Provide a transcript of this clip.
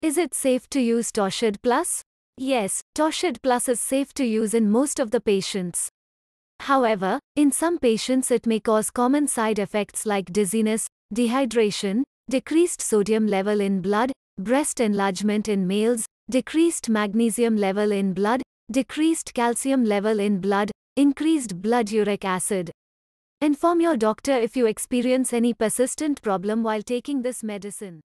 Is it safe to use Toshid Plus? Yes, Toshid Plus is safe to use in most of the patients. However, in some patients it may cause common side effects like dizziness, dehydration, decreased sodium level in blood, breast enlargement in males, decreased magnesium level in blood, decreased calcium level in blood, increased blood uric acid. Inform your doctor if you experience any persistent problem while taking this medicine.